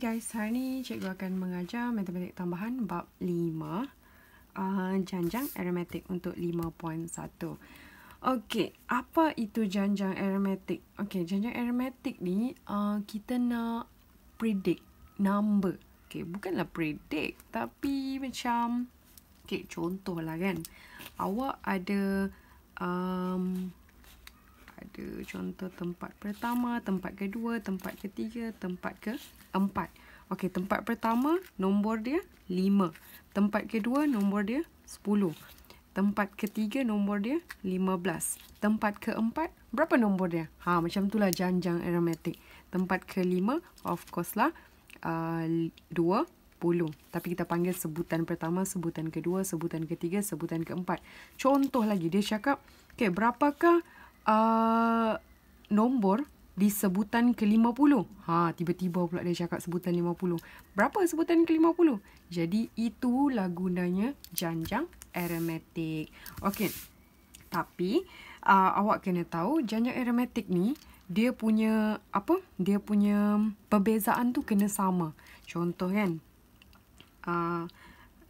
guys, hari ni cikgu akan mengajar matematik tambahan bab 5 uh, ah, Janjang aromatik untuk 5.1 Okay, apa itu janjang aromatik? Okay, janjang aromatik ni uh, kita nak predict number Okay, bukanlah predict tapi macam Okay, contohlah kan Awak ada um, ada contoh tempat pertama, tempat kedua, tempat ketiga, tempat keempat. Okey, tempat pertama nombor dia 5. Tempat kedua nombor dia 10. Tempat ketiga nombor dia 15. Tempat keempat berapa nombor dia? Ha, macam itulah janjang aromatik. Tempat kelima of course lah a uh, 20. Tapi kita panggil sebutan pertama, sebutan kedua, sebutan ketiga, sebutan keempat. Contoh lagi dia cakap, "Okey, berapakah Ah, nombor di sebutan ke-50. Ha, tiba-tiba pula dia cakap sebutan 50. Berapa sebutan ke-50? Jadi, itulah gunanya janjang aromatik. Okey. Tapi, uh, awak kena tahu janjang aromatik ni, dia punya, apa? Dia punya perbezaan tu kena sama. Contoh kan, uh, ah,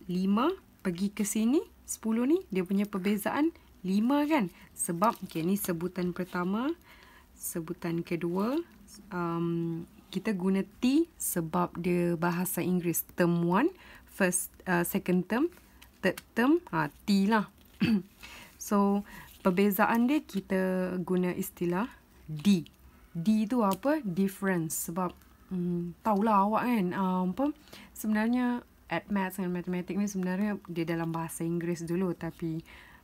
5 pergi ke sini, 10 ni, dia punya perbezaan lima kan sebab okay, ni sebutan pertama sebutan kedua um, kita guna T sebab dia bahasa Inggeris term one first uh, second term third term ha, T lah so perbezaan dia kita guna istilah D D tu apa difference sebab hmm, lah awak kan um, apa sebenarnya at maths dan matematik ni sebenarnya dia dalam bahasa Inggeris dulu tapi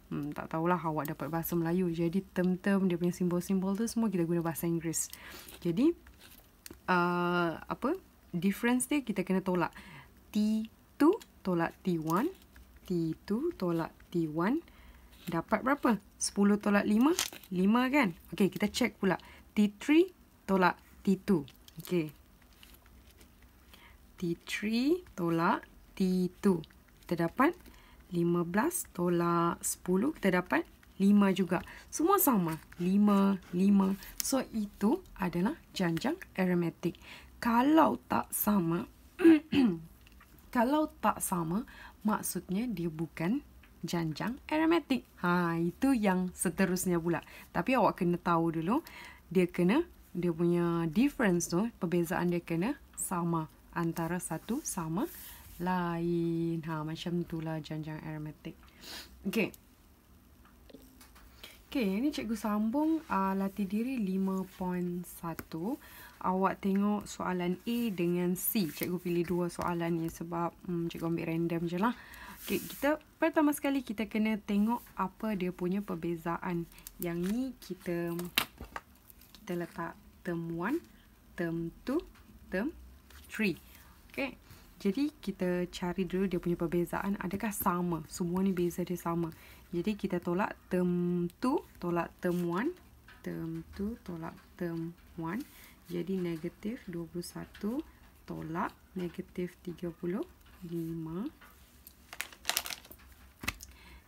Hmm, tak tahulah awak dapat bahasa Melayu. Jadi term-term dia punya simbol-simbol tu semua kita guna bahasa Inggeris. Jadi uh, apa? Difference dia kita kena tolak. T2 tolak T1. T2 tolak T1. Dapat berapa? 10 tolak 5. 5 kan? Okay, kita check pula. T3 tolak T2. Okay. T3 tolak T2. Kita dapat 15 tolak 10 kita dapat 5 juga. Semua sama. 5, 5. So itu adalah janjang aromatik. Kalau tak sama, kalau tak sama, maksudnya dia bukan janjang aromatik. Ha, itu yang seterusnya pula. Tapi awak kena tahu dulu, dia kena, dia punya difference tu, perbezaan dia kena sama antara satu sama lain. Ha, macam tu lah janjang aromatik. Okay. Okay, ini cikgu sambung uh, ah, latih diri 5.1. Awak tengok soalan A dengan C. Cikgu pilih dua soalan ni sebab hmm, cikgu ambil random je lah. Okay, kita pertama sekali kita kena tengok apa dia punya perbezaan. Yang ni kita kita letak term 1, term 2, term 3. Okay. Jadi kita cari dulu dia punya perbezaan adakah sama? Semua ni beza dia sama. Jadi kita tolak term 2, tolak term 1, term 2 tolak term 1. Jadi negatif 21 tolak negatif 35.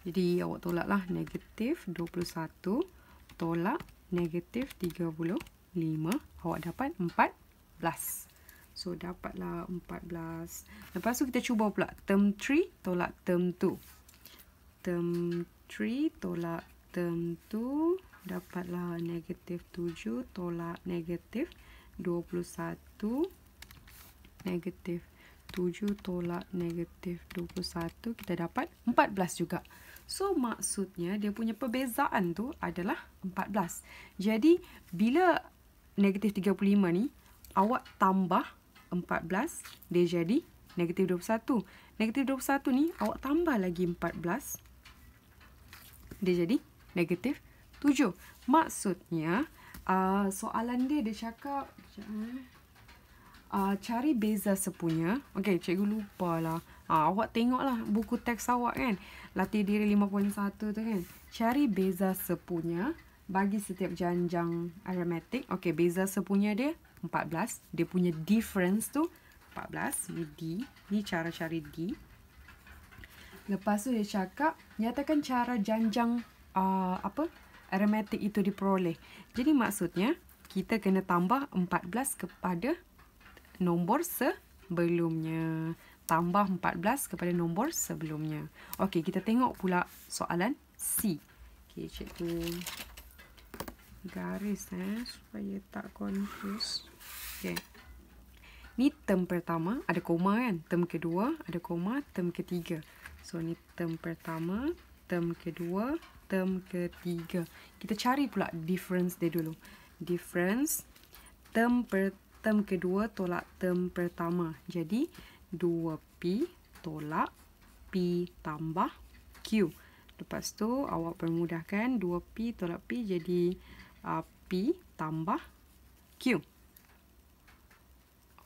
Jadi awak tolaklah negatif 21 tolak negatif 35. Awak dapat 14. So dapatlah 14. Lepas tu kita cuba pula term 3 tolak term 2. Term 3 tolak term 2 dapatlah negatif 7 tolak negatif 21. Negatif 7 tolak negatif 21 kita dapat 14 juga. So maksudnya dia punya perbezaan tu adalah 14. Jadi bila negatif 35 ni awak tambah 14 dia jadi negatif 21. Negatif 21 ni awak tambah lagi 14 dia jadi negatif 7. Maksudnya uh, soalan dia dia cakap eh, uh, cari beza sepunya. Okey cikgu lupalah. Uh, awak tengoklah buku teks awak kan. Latih diri 5.1 tu kan. Cari beza sepunya bagi setiap janjang aromatik. Okey beza sepunya dia 14. Dia punya difference tu 14. Ni D. Ni cara cari D. Lepas tu dia cakap, nyatakan cara janjang uh, apa aromatik itu diperoleh. Jadi maksudnya, kita kena tambah 14 kepada nombor sebelumnya. Tambah 14 kepada nombor sebelumnya. Okey, kita tengok pula soalan C. Okey, cikgu garis eh, supaya tak confused. Okay. Ni term pertama ada koma kan? Term kedua ada koma, term ketiga. So ni term pertama, term kedua, term ketiga. Kita cari pula difference dia dulu. Difference term per term kedua tolak term pertama. Jadi 2p tolak p tambah q. Lepas tu awak permudahkan 2p tolak p jadi uh, p tambah q.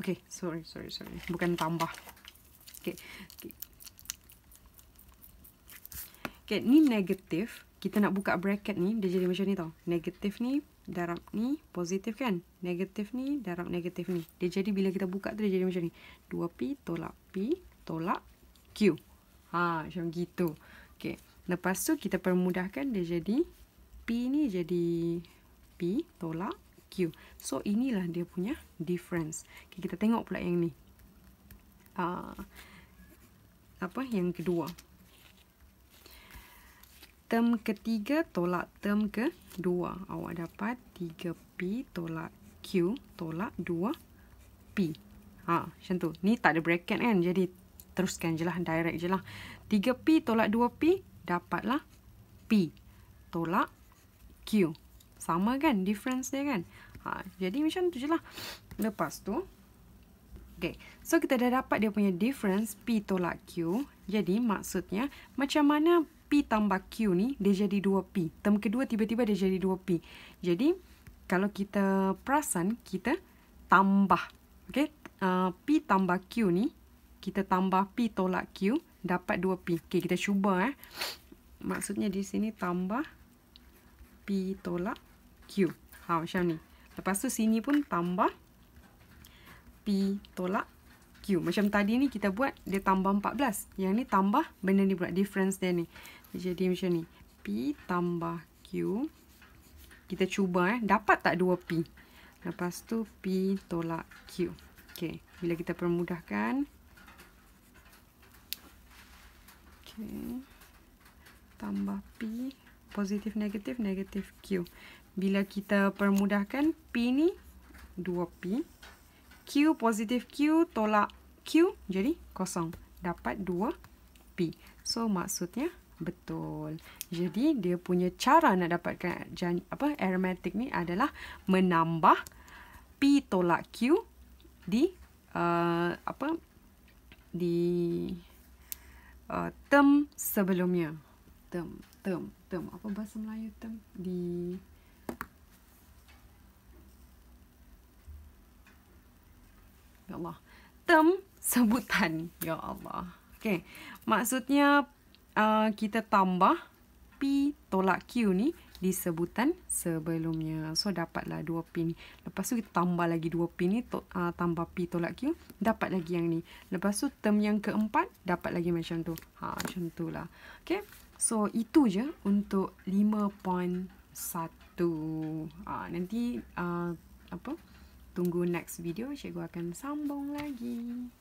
Okay, sorry, sorry, sorry. Bukan tambah. Okay. Okay. Okay, ni negatif. Kita nak buka bracket ni, dia jadi macam ni tau. Negatif ni, darab ni, positif kan? Negatif ni, darab negatif ni. Dia jadi bila kita buka tu, dia jadi macam ni. 2P tolak P tolak Q. Ha, macam gitu. Okay. Lepas tu, kita permudahkan dia jadi P ni jadi P tolak Q. So inilah dia punya difference. Okay, kita tengok pula yang ni. Uh, apa yang kedua? Term ketiga tolak term kedua. Awak dapat 3P tolak Q tolak 2P. Ha, macam tu. Ni tak ada bracket kan. Jadi teruskan je lah. Direct je lah. 3P tolak 2P dapatlah P tolak Q. Sama kan difference dia kan? Ha, jadi macam tu je lah. Lepas tu. Okay. So kita dah dapat dia punya difference P tolak Q. Jadi maksudnya macam mana P tambah Q ni dia jadi 2P. Term kedua tiba-tiba dia jadi 2P. Jadi kalau kita perasan kita tambah. Okay. Uh, ha, P tambah Q ni. Kita tambah P tolak Q. Dapat 2P. Okay kita cuba eh. Maksudnya di sini tambah P tolak Ha, macam ni. Lepas tu sini pun tambah P tolak Q. Macam tadi ni kita buat dia tambah 14. Yang ni tambah benda ni pula. Difference dia ni. Jadi macam ni. P tambah Q. Kita cuba eh. Dapat tak 2P? Lepas tu P tolak Q. Okay. Bila kita permudahkan. Okay. Tambah P. Positif negatif negatif Q bila kita permudahkan P ni 2P Q positif Q tolak Q jadi kosong dapat 2P so maksudnya betul jadi dia punya cara nak dapatkan jan, apa aromatik ni adalah menambah P tolak Q di uh, apa di uh, term sebelumnya term term term apa bahasa Melayu term di Ya Allah. Term sebutan. Ya Allah. Okay. Maksudnya uh, kita tambah P tolak Q ni di sebutan sebelumnya. So dapatlah dua ni. Lepas tu kita tambah lagi dua pin ni. To, uh, tambah P tolak Q. Dapat lagi yang ni. Lepas tu term yang keempat dapat lagi macam tu. Ha, macam tu lah. Okay. So itu je untuk 5.1. Ha, nanti uh, apa? tunggu next video cikgu akan sambung lagi